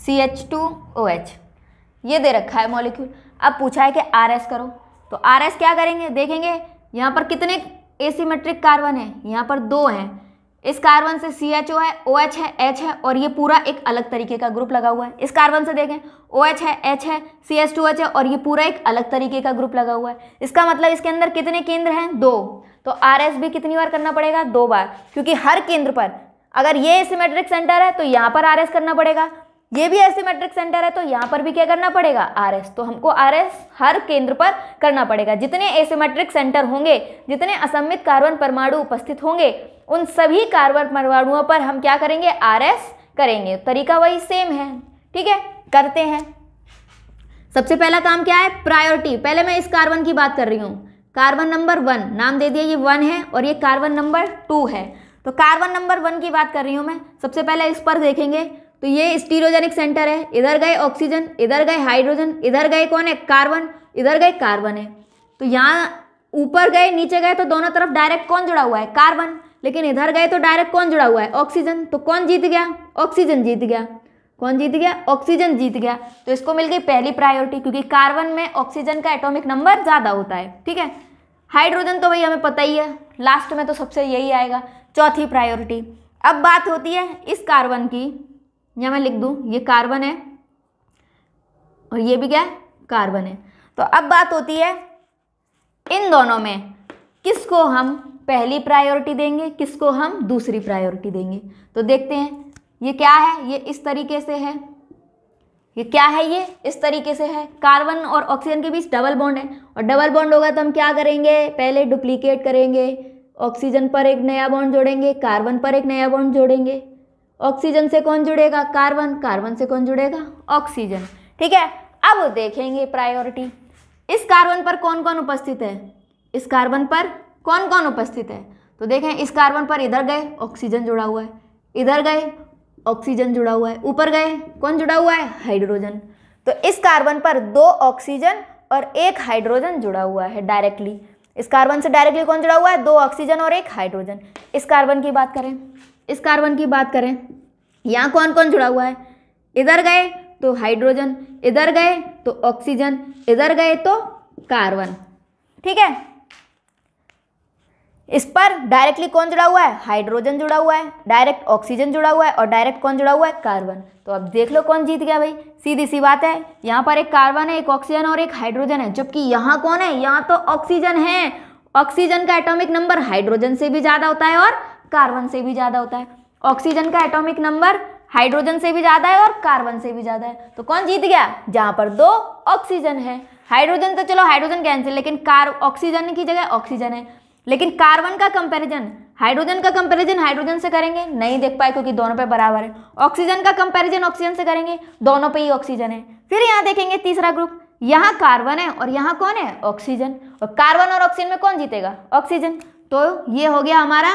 C H two O H ये दे रखा है मॉलिक्यूल अब पूछा है कि आर एस करो तो आर एस क्या करेंगे देखेंगे यहाँ पर कितने एसीमेट्रिक कार्बन है यहाँ पर दो हैं इस कार्बन से सी एच ओ है ओ एच है एच है और ये पूरा एक अलग तरीके का ग्रुप लगा हुआ है इस कार्बन से देखें ओ एच है एच है सी एच टू एच है और ये पूरा एक अलग तरीके का ग्रुप लगा हुआ है इसका मतलब इसके अंदर कितने केंद्र हैं दो तो आर एस भी कितनी बार करना पड़ेगा दो बार क्योंकि हर केंद्र पर अगर ये सिमेट्रिक सेंटर है तो यहाँ पर आर एस करना पड़ेगा ये भी ऐसे मैट्रिक सेंटर है तो यहाँ पर भी क्या करना पड़ेगा आर एस तो हमको आर एस हर केंद्र पर करना पड़ेगा जितने एसिमेट्रिक सेंटर होंगे जितने असमित कार्बन परमाणु उपस्थित होंगे उन सभी कार्बन परमाणुओं पर हम क्या करेंगे आर एस करेंगे तरीका वही सेम है ठीक है करते हैं सबसे पहला काम क्या है प्रायोरिटी पहले मैं इस कार्बन की बात कर रही हूँ कार्बन नंबर वन नाम दे दिया ये वन है और ये कार्बन नंबर टू है तो कार्बन नंबर वन की बात कर रही हूँ मैं सबसे पहले इस पर देखेंगे तो ये स्टीरोजेनिक सेंटर है इधर गए ऑक्सीजन इधर गए हाइड्रोजन इधर गए कौन है कार्बन इधर गए कार्बन है तो यहाँ ऊपर गए नीचे गए तो दोनों तरफ डायरेक्ट कौन जुड़ा हुआ है कार्बन लेकिन इधर गए तो डायरेक्ट कौन जुड़ा हुआ है ऑक्सीजन तो कौन जीत गया ऑक्सीजन जीत गया कौन जीत गया ऑक्सीजन जीत गया तो इसको मिल गई पहली प्रायोरिटी क्योंकि कार्बन में ऑक्सीजन का एटॉमिक नंबर ज़्यादा होता है ठीक है हाइड्रोजन तो भाई हमें पता ही है लास्ट में तो सबसे यही आएगा चौथी प्रायोरिटी अब बात होती है इस कार्बन की या मैं लिख दूँ ये कार्बन है और ये भी क्या है कार्बन है तो अब बात होती है इन दोनों में किसको हम पहली प्रायोरिटी देंगे किसको हम दूसरी प्रायोरिटी देंगे तो देखते हैं ये क्या है ये इस तरीके से है ये क्या है ये इस तरीके से है कार्बन और ऑक्सीजन के बीच डबल बॉन्ड है और डबल बॉन्ड होगा तो हम क्या करेंगे पहले डुप्लीकेट करेंगे ऑक्सीजन पर एक नया बॉन्ड जोड़ेंगे कार्बन पर एक नया बॉन्ड जोड़ेंगे ऑक्सीजन से कौन जुड़ेगा कार्बन कार्बन से कौन जुड़ेगा ऑक्सीजन ठीक है अब देखेंगे प्रायोरिटी इस कार्बन पर कौन कौन उपस्थित है इस कार्बन पर कौन कौन उपस्थित है तो देखें इस कार्बन पर इधर गए ऑक्सीजन जुड़ा हुआ है इधर गए ऑक्सीजन जुड़ा हुआ है ऊपर गए कौन जुड़ा हुआ है हाइड्रोजन तो इस कार्बन पर दो ऑक्सीजन और एक हाइड्रोजन जुड़ा हुआ है डायरेक्टली इस कार्बन से डायरेक्टली कौन जुड़ा हुआ है दो ऑक्सीजन और एक हाइड्रोजन इस कार्बन की बात करें इस कार्बन की बात करें यहाँ कौन कौन जुड़ा हुआ है इधर गए तो हाइड्रोजन इधर गए तो ऑक्सीजन इधर गए तो कार्बन ठीक है इस पर डायरेक्टली कौन जुड़ा हुआ है हाइड्रोजन जुड़ा हुआ है डायरेक्ट ऑक्सीजन जुड़ा हुआ है और डायरेक्ट कौन जुड़ा हुआ है कार्बन तो अब देख लो कौन जीत गया भाई सीधी सी बात है यहाँ पर एक कार्बन है एक ऑक्सीजन और एक हाइड्रोजन है जबकि यहाँ कौन है यहाँ तो ऑक्सीजन है ऑक्सीजन का एटॉमिक नंबर हाइड्रोजन से भी ज़्यादा होता है और कार्बन से भी ज़्यादा होता है ऑक्सीजन का एटॉमिक नंबर हाइड्रोजन से भी ज़्यादा है और कार्बन से भी ज़्यादा है तो कौन जीत गया जहाँ पर दो ऑक्सीजन है हाइड्रोजन तो चलो हाइड्रोजन कैंसिल लेकिन कार ऑक्सीजन की जगह ऑक्सीजन है लेकिन कार्बन का कंपैरिजन हाइड्रोजन का कंपैरिजन हाइड्रोजन से करेंगे नहीं देख पाए क्योंकि दोनों पे बराबर है ऑक्सीजन का कंपैरिजन ऑक्सीजन से करेंगे दोनों पे ही ऑक्सीजन है फिर यहाँ देखेंगे तीसरा ग्रुप यहाँ कार्बन है और यहाँ कौन है ऑक्सीजन और कार्बन और ऑक्सीजन में कौन जीतेगा ऑक्सीजन तो ये हो गया हमारा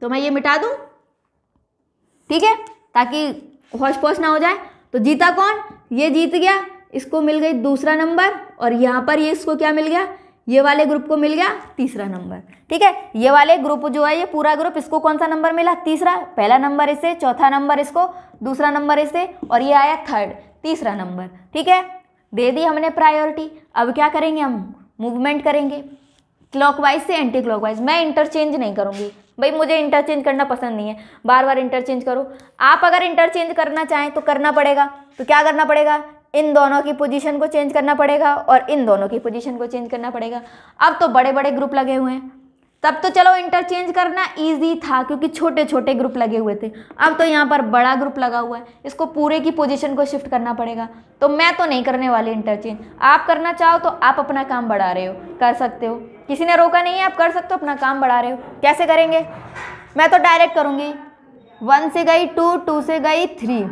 तो मैं ये मिटा दूँ ठीक है ताकि होश पोश ना हो जाए तो जीता कौन ये जीत गया इसको मिल गई दूसरा नंबर और यहाँ पर ये इसको क्या मिल गया ये वाले ग्रुप को मिल गया तीसरा नंबर ठीक है ये वाले ग्रुप जो है ये पूरा ग्रुप इसको कौन सा नंबर मिला तीसरा पहला नंबर इसे चौथा नंबर इसको दूसरा नंबर इसे और ये आया थर्ड तीसरा नंबर ठीक है दे दी हमने प्रायोरिटी अब क्या करेंगे हम मूवमेंट करेंगे क्लॉकवाइज से एंटी क्लॉकवाइज मैं इंटरचेंज नहीं करूँगी भाई मुझे इंटरचेंज करना पसंद नहीं है बार बार इंटरचेंज करो आप अगर इंटरचेंज करना चाहें तो करना पड़ेगा तो क्या करना पड़ेगा इन दोनों की पोजीशन को चेंज करना पड़ेगा और इन दोनों की पोजीशन को चेंज करना पड़ेगा अब तो बड़े बड़े ग्रुप लगे हुए हैं तब तो चलो इंटरचेंज करना इजी था क्योंकि छोटे छोटे ग्रुप लगे हुए थे अब तो यहाँ पर बड़ा ग्रुप लगा हुआ है इसको पूरे की पोजीशन को शिफ्ट करना पड़ेगा तो मैं तो नहीं करने वाली इंटरचेंज आप करना चाहो तो आप अपना काम बढ़ा रहे हो कर सकते हो किसी ने रोका नहीं है आप कर सकते हो अपना काम बढ़ा रहे हो कैसे करेंगे मैं तो डायरेक्ट करूँगी वन से गई टू टू से गई थ्री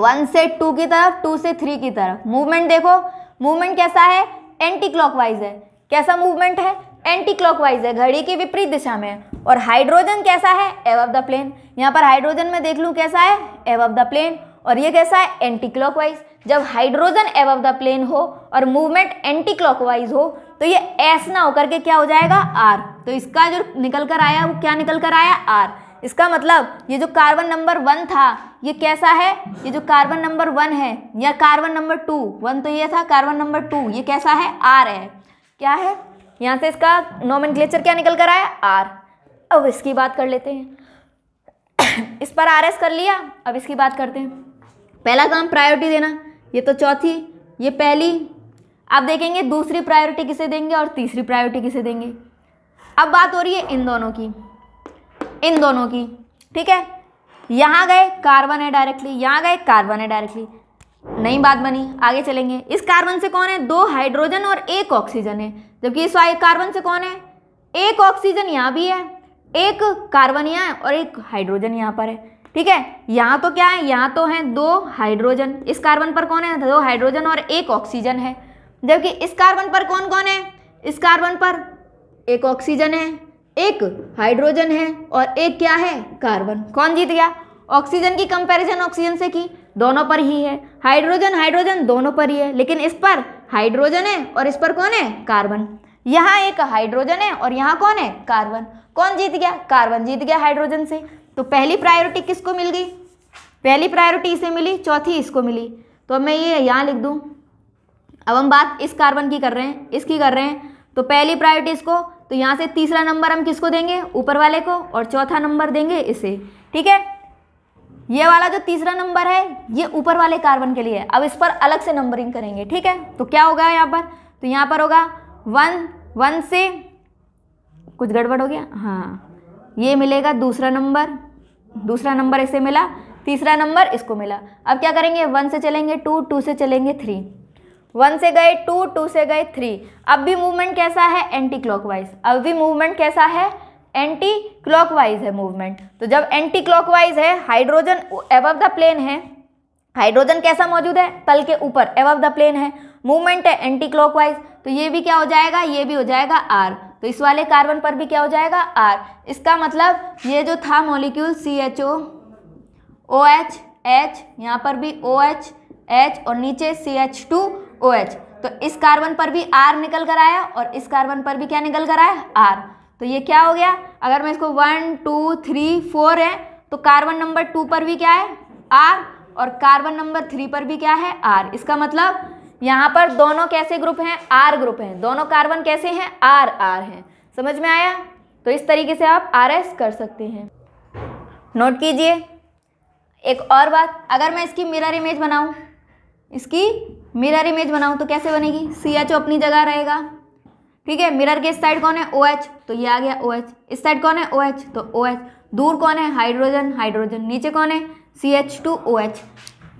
वन से टू की तरफ टू से थ्री की तरफ मूवमेंट देखो मूवमेंट कैसा है एंटी क्लॉकवाइज है कैसा मूवमेंट है एंटी क्लॉकवाइज है घड़ी की विपरीत दिशा में और हाइड्रोजन कैसा है एव ऑफ द प्लेन यहाँ पर हाइड्रोजन में देख लूँ कैसा है एव ऑफ द प्लेन और ये कैसा है एंटी क्लॉकवाइज जब hydrogen above of the plane हो और मूवमेंट एंटी क्लॉकवाइज हो तो ये एस ना होकर के क्या हो जाएगा आर तो इसका जो निकल कर आया वो क्या निकल कर आया आर इसका मतलब ये जो कार्बन नंबर वन था ये कैसा है ये जो कार्बन नंबर वन है या कार्बन नंबर टू वन तो ये था कार्बन नंबर टू ये कैसा है आर है क्या है यहाँ से इसका नॉमन क्या निकल कर आया आर अब इसकी बात कर लेते हैं इस पर आर एस कर लिया अब इसकी बात करते हैं पहला काम प्रायोरिटी देना ये तो चौथी ये पहली आप देखेंगे दूसरी प्रायोरिटी किसे देंगे और तीसरी प्रायोरिटी किसे देंगे अब बात हो रही है इन दोनों की इन दोनों की ठीक है यहाँ गए कार्बन है डायरेक्टली यहाँ गए कार्बन है डायरेक्टली नई बात बनी आगे चलेंगे इस कार्बन से कौन है दो हाइड्रोजन और एक ऑक्सीजन है जबकि इस कार्बन से कौन है एक ऑक्सीजन यहाँ भी है एक कार्बन यहाँ है और एक हाइड्रोजन यहाँ पर है ठीक है यहाँ तो क्या है यहाँ तो है दो हाइड्रोजन इस कार्बन पर कौन है दो हाइड्रोजन और एक ऑक्सीजन है जबकि इस कार्बन पर कौन कौन है इस कार्बन पर एक ऑक्सीजन है एक हाइड्रोजन है और एक क्या है कार्बन कौन जीत गया ऑक्सीजन की कंपैरिजन ऑक्सीजन से की दोनों पर ही है हाइड्रोजन हाइड्रोजन दोनों पर ही है लेकिन इस पर हाइड्रोजन है और इस पर कौन है कार्बन यहाँ एक हाइड्रोजन है और यहाँ कौन है कार्बन कौन जीत गया कार्बन जीत गया हाइड्रोजन से तो पहली प्रायोरिटी किसको मिल गई पहली प्रायोरिटी इसे मिली चौथी इसको मिली तो अब मैं ये यहाँ लिख दूँ अब हम बात इस कार्बन की कर रहे हैं इसकी कर रहे हैं तो पहली प्रायोरिटी इसको तो यहाँ से तीसरा नंबर हम किसको देंगे ऊपर वाले को और चौथा नंबर देंगे इसे ठीक है ये वाला जो तीसरा नंबर है ये ऊपर वाले कार्बन के लिए है अब इस पर अलग से नंबरिंग करेंगे ठीक है तो क्या होगा यहाँ पर तो यहाँ पर होगा वन वन से कुछ गड़बड़ हो गया हाँ ये मिलेगा दूसरा नंबर दूसरा नंबर इसे मिला तीसरा नंबर इसको मिला अब क्या करेंगे वन से चलेंगे टू टू से चलेंगे थ्री वन से गए टू टू से गए थ्री अब भी मूवमेंट कैसा है एंटी क्लॉकवाइज अब भी मूवमेंट कैसा है एंटी क्लॉकवाइज है मूवमेंट तो जब एंटी क्लॉकवाइज है हाइड्रोजन एवव द प्लेन है हाइड्रोजन कैसा मौजूद है तल के ऊपर एवव द प्लेन है मूवमेंट है एंटी क्लॉकवाइज तो ये भी क्या हो जाएगा ये भी हो जाएगा आर तो इस वाले कार्बन पर भी क्या हो जाएगा आर इसका मतलब ये जो था molecule C H O O H H यहाँ पर भी ओ एच एच और नीचे C H two O H तो इस कार्बन पर भी आर निकल कर आया और इस कार्बन पर भी क्या निकल कर आया आर तो ये क्या हो गया अगर मैं इसको वन टू थ्री फोर है तो कार्बन नंबर टू पर भी क्या है आर और कार्बन नंबर थ्री पर भी क्या है आर इसका मतलब यहाँ पर दोनों कैसे ग्रुप हैं आर ग्रुप हैं दोनों कार्बन कैसे हैं आर आर हैं समझ में आया तो इस तरीके से आप आर एस कर सकते हैं नोट कीजिए एक और बात अगर मैं इसकी मिरर इमेज बनाऊँ इसकी मिरर इमेज बनाऊँ तो कैसे बनेगी सी एच ओ अपनी जगह रहेगा ठीक है मिरर के इस साइड कौन है ओ OH, तो ये आ गया ओ OH. इस साइड कौन है ओ OH, तो ओ दूर कौन है हाइड्रोजन हाइड्रोजन नीचे कौन है C H two O H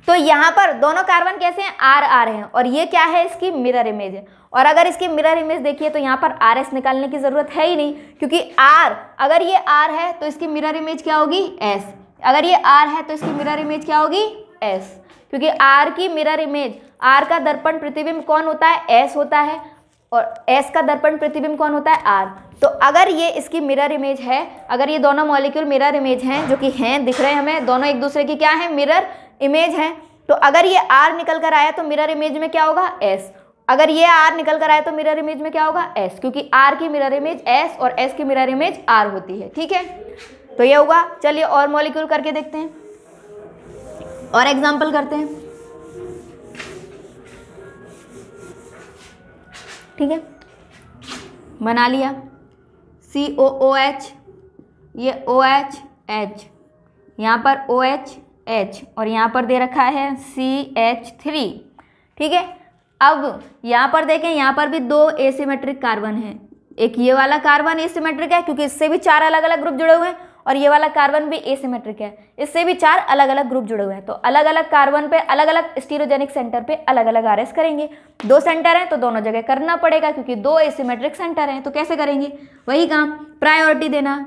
तो यहाँ पर दोनों कार्बन कैसे हैं आर आर हैं और ये क्या है इसकी मिरर इमेज है और अगर इसकी मिरर इमेज देखिए तो यहाँ पर आर एस निकालने की ज़रूरत है ही नहीं क्योंकि आर अगर ये आर है तो इसकी मिरर इमेज क्या होगी एस अगर ये आर है तो इसकी मिरर इमेज क्या होगी एस क्योंकि आर की मिरर इमेज आर का दर्पण प्रतिबिंब कौन होता है एस होता है और एस का दर्पण प्रतिबिंब कौन होता है आर तो अगर ये इसकी मिरर इमेज है अगर ये दोनों मॉलिक्यूल मिरर इमेज हैं जो कि हैं दिख रहे हैं हमें दोनों एक दूसरे की क्या है मिरर इमेज है तो अगर ये आर निकल कर आया तो मिरर इमेज में क्या होगा एस अगर ये आर निकल कर आया तो मिरर इमेज में क्या होगा एस क्योंकि आर की मिरर इमेज एस और एस की मिरर इमेज आर होती है ठीक है तो ये होगा चलिए और मॉलिक्यूल करके देखते हैं और एग्जाम्पल करते हैं ठीक है बना लिया सी ओ ओ एच ये ओ एच एच यहाँ पर ओ एच एच और यहाँ पर दे रखा है सी एच थ्री ठीक है अब यहाँ पर देखें यहाँ पर भी दो एसीमेट्रिक कार्बन है एक ये वाला कार्बन एसीमेट्रिक है क्योंकि इससे भी चार अलग अलग ग्रुप जुड़े हुए हैं और ये वाला कार्बन भी एसिमेट्रिक है इससे भी चार अलग अलग ग्रुप जुड़े हुए हैं तो अलग अलग कार्बन पे अलग अलग स्टीरोजेनिक सेंटर पे अलग अलग आर करेंगे दो सेंटर हैं तो दोनों जगह करना पड़ेगा क्योंकि दो एसिमेट्रिक सेंटर हैं तो कैसे करेंगे वही काम प्रायोरिटी देना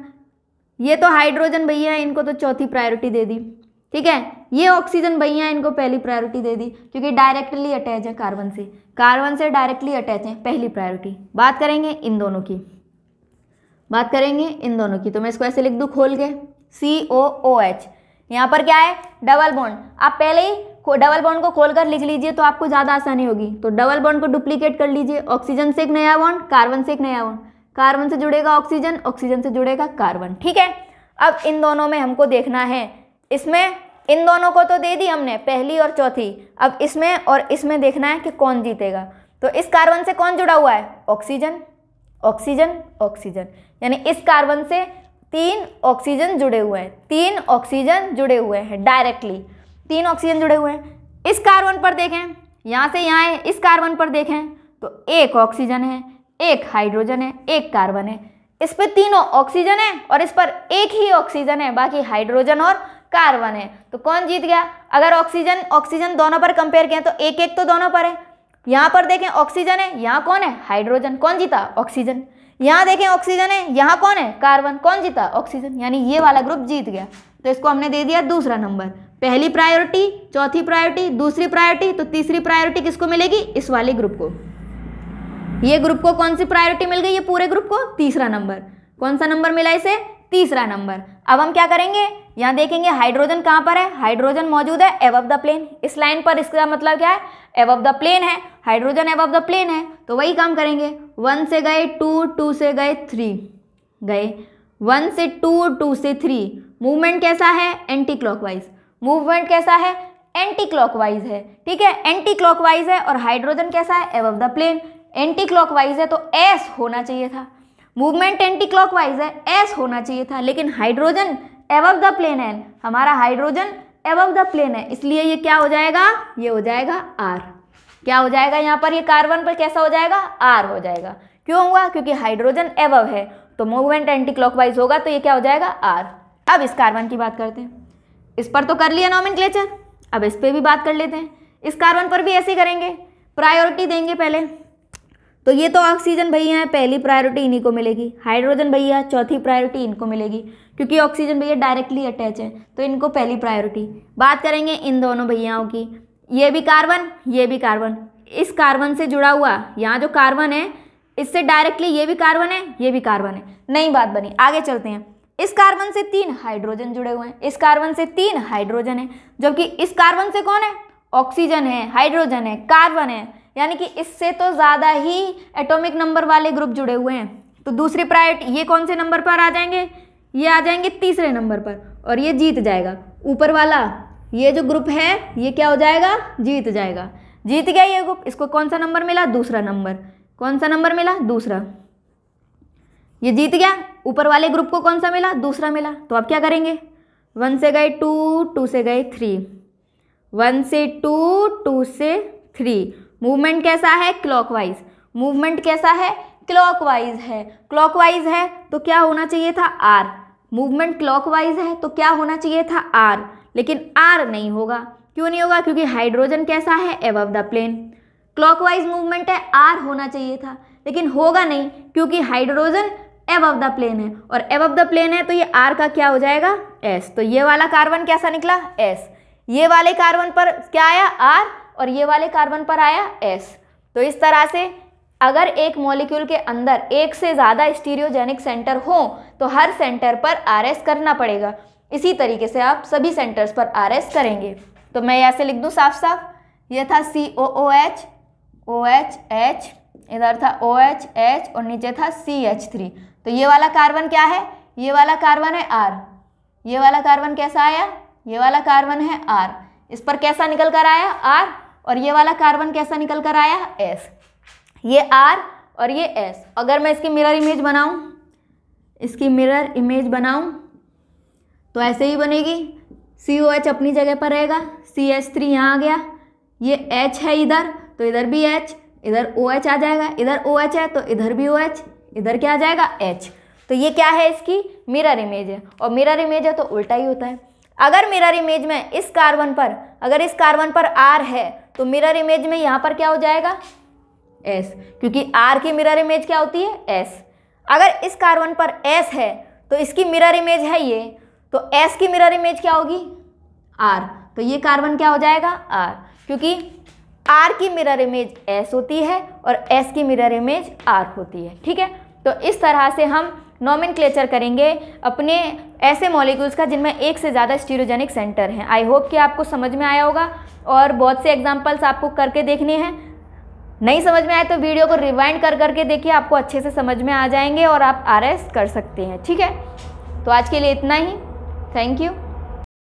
ये तो हाइड्रोजन भैया है इनको तो चौथी प्रायोरिटी दे दी ठीक है ये ऑक्सीजन भैया इनको पहली प्रायोरिटी दे दी क्योंकि डायरेक्टली अटैच है कार्बन से कार्बन से डायरेक्टली अटैच है पहली प्रायोरिटी बात करेंगे इन दोनों की बात करेंगे इन दोनों की तो मैं इसको ऐसे लिख दूँ खोल के सी ओ ओ एच यहाँ पर क्या है डबल बॉन्ड आप पहले ही डबल बॉन्ड को खोलकर लिख लीजिए तो आपको ज़्यादा आसानी होगी तो डबल बॉन्ड को डुप्लीकेट कर लीजिए ऑक्सीजन से एक नया बॉन्ड कार्बन से एक नया बॉन्ड कार्बन से जुड़ेगा ऑक्सीजन ऑक्सीजन से जुड़ेगा कार्बन ठीक है अब इन दोनों में हमको देखना है इसमें इन दोनों को तो दे दी हमने पहली और चौथी अब इसमें और इसमें देखना है कि कौन जीतेगा तो इस कार्बन से कौन जुड़ा हुआ है ऑक्सीजन ऑक्सीजन ऑक्सीजन यानी इस कार्बन से तीन ऑक्सीजन जुड़े हुए हैं तीन ऑक्सीजन जुड़े हुए हैं डायरेक्टली तीन ऑक्सीजन जुड़े हुए हैं इस कार्बन पर देखें यहाँ से यहाँ है इस कार्बन पर देखें तो एक ऑक्सीजन है एक हाइड्रोजन है एक कार्बन है इस पर तीनों ऑक्सीजन है और इस पर एक ही ऑक्सीजन है बाकी हाइड्रोजन और कार्बन है तो कौन जीत गया अगर ऑक्सीजन ऑक्सीजन दोनों पर कंपेयर किया तो एक एक तो दोनों पर है यहाँ पर देखें ऑक्सीजन है यहाँ कौन है हाइड्रोजन कौन जीता ऑक्सीजन यहाँ देखें ऑक्सीजन है यहाँ कौन है कार्बन कौन जीता ऑक्सीजन यानी ये वाला ग्रुप जीत गया तो इसको हमने दे दिया दूसरा नंबर पहली प्रायोरिटी चौथी प्रायोरिटी दूसरी प्रायोरिटी तो तीसरी प्रायोरिटी किसको मिलेगी इस वाले ग्रुप को ये ग्रुप को कौन सी प्रायोरिटी मिल गई ये पूरे ग्रुप को तीसरा नंबर कौन सा नंबर मिला इसे तीसरा नंबर अब हम क्या करेंगे यहाँ देखेंगे हाइड्रोजन कहाँ पर है हाइड्रोजन मौजूद है एव द प्लेन इस लाइन पर इसका मतलब क्या है एबव द प्लेन है हाइड्रोजन एबव द प्लेन है तो वही काम करेंगे वन से गए टू टू से गए थ्री गए वन से टू टू से थ्री मूवमेंट कैसा है एंटी क्लॉकवाइज मूवमेंट कैसा है एंटी क्लॉकवाइज है ठीक है एंटी क्लॉकवाइज है और हाइड्रोजन कैसा है above the plane anticlockwise है तो एस होना चाहिए था मूवमेंट एंटी क्लॉकवाइज है एस होना चाहिए था लेकिन हाइड्रोजन एबव द प्लेन है हमारा हाइड्रोजन एबव द प्लेन है इसलिए ये क्या हो जाएगा ये हो जाएगा आर क्या हो जाएगा यहाँ पर ये कार्बन पर कैसा हो जाएगा आर हो जाएगा क्यों हुआ क्योंकि हाइड्रोजन एबव है तो मूवमेंट एंटी क्लॉक होगा तो ये क्या हो जाएगा आर अब इस कार्बन की बात करते हैं इस पर तो कर लिया नॉमिन अब इस पर भी बात कर लेते हैं इस कार्बन पर भी ऐसे ही करेंगे प्रायोरिटी देंगे पहले तो ये तो ऑक्सीजन भैया है पहली प्रायोरिटी इन्हीं को मिलेगी हाइड्रोजन भैया चौथी प्रायोरिटी इनको मिलेगी क्योंकि ऑक्सीजन भैया डायरेक्टली अटैच है तो इनको पहली प्रायोरिटी बात करेंगे इन दोनों भैयाओं की ये भी कार्बन ये भी कार्बन इस कार्बन से जुड़ा हुआ यहाँ जो कार्बन है इससे डायरेक्टली ये भी कार्बन है ये भी कार्बन है नई बात बनी आगे चलते हैं इस कार्बन से तीन हाइड्रोजन जुड़े हुए हैं इस कार्बन से तीन हाइड्रोजन है जबकि इस कार्बन से कौन है ऑक्सीजन है हाइड्रोजन है कार्बन है यानी कि इससे तो ज़्यादा ही एटॉमिक नंबर वाले ग्रुप जुड़े हुए हैं तो दूसरी प्रायोरिटी ये कौन से नंबर पर आ जाएंगे ये आ जाएंगे तीसरे नंबर पर और ये जीत जाएगा ऊपर वाला ये जो ग्रुप है ये क्या हो जाएगा जीत जाएगा जीत गया ये ग्रुप इसको कौन सा नंबर मिला दूसरा नंबर कौन सा नंबर मिला दूसरा ये जीत गया ऊपर वाले ग्रुप को कौन सा मिला दूसरा मिला तो आप क्या करेंगे वन से गए टू टू से गए थ्री वन से टू टू से थ्री मूवमेंट कैसा है क्लॉकवाइज मूवमेंट कैसा है क्लॉकवाइज है क्लॉकवाइज है तो क्या होना चाहिए था आर मूवमेंट क्लॉकवाइज है तो क्या होना चाहिए था आर लेकिन आर नहीं होगा क्यों नहीं होगा क्योंकि हाइड्रोजन कैसा है above the plane clockwise movement है आर होना चाहिए था लेकिन होगा नहीं क्योंकि हाइड्रोजन एबव द प्लेन है और एबव द प्लेन है तो ये आर का क्या हो जाएगा एस तो ये वाला कार्बन कैसा निकला एस ये वाले कार्बन पर क्या आया आर और ये वाले कार्बन पर आया एस तो इस तरह से अगर एक मॉलिक्यूल के अंदर एक से ज़्यादा स्टीरियोजेनिक सेंटर हो तो हर सेंटर पर आर करना पड़ेगा इसी तरीके से आप सभी सेंटर्स पर आर करेंगे तो मैं ऐसे लिख दूँ साफ साफ यह था C O O H O H H इधर था ओ एच एच और नीचे था सी एच थ्री तो ये वाला कार्बन क्या है ये वाला कार्बन है आर ये वाला कार्बन कैसा आया ये वाला कार्बन है आर इस पर कैसा निकल कर आया आर और ये वाला कार्बन कैसा निकल कर आया एस ये आर और ये एस अगर मैं इसकी मिरर इमेज बनाऊं इसकी मिरर इमेज बनाऊं तो ऐसे ही बनेगी सी ओ एच अपनी जगह पर रहेगा सी एच थ्री यहाँ आ गया ये एच है इधर तो इधर भी एच इधर ओ OH एच आ जाएगा इधर ओ OH एच है तो इधर भी ओ OH, एच इधर क्या आ जाएगा एच तो ये क्या है इसकी मिरर इमेज है और मिरर इमेज है तो उल्टा ही होता है अगर मिरर इमेज में इस कार्बन पर अगर इस कार्बन पर आर है तो मिरर इमेज में यहाँ पर क्या हो जाएगा एस क्योंकि आर की मिरर इमेज क्या होती है एस अगर इस कार्बन पर एस है तो इसकी मिरर इमेज है ये तो एस की मिरर इमेज क्या होगी आर तो ये कार्बन क्या हो जाएगा आर क्योंकि आर की मिरर इमेज एस होती है और एस की मिरर इमेज आर होती है ठीक है तो इस तरह से हम नॉमिन करेंगे अपने ऐसे मॉलिक्यूल्स का जिनमें एक से ज़्यादा स्टीरोजेनिक सेंटर हैं आई होप कि आपको समझ में आया होगा और बहुत से एग्जाम्पल्स आपको करके देखने हैं नहीं समझ में आए तो वीडियो को रिवाइंड कर करके देखिए आपको अच्छे से समझ में आ जाएंगे और आप आर कर सकते हैं ठीक है तो आज के लिए इतना ही थैंक यू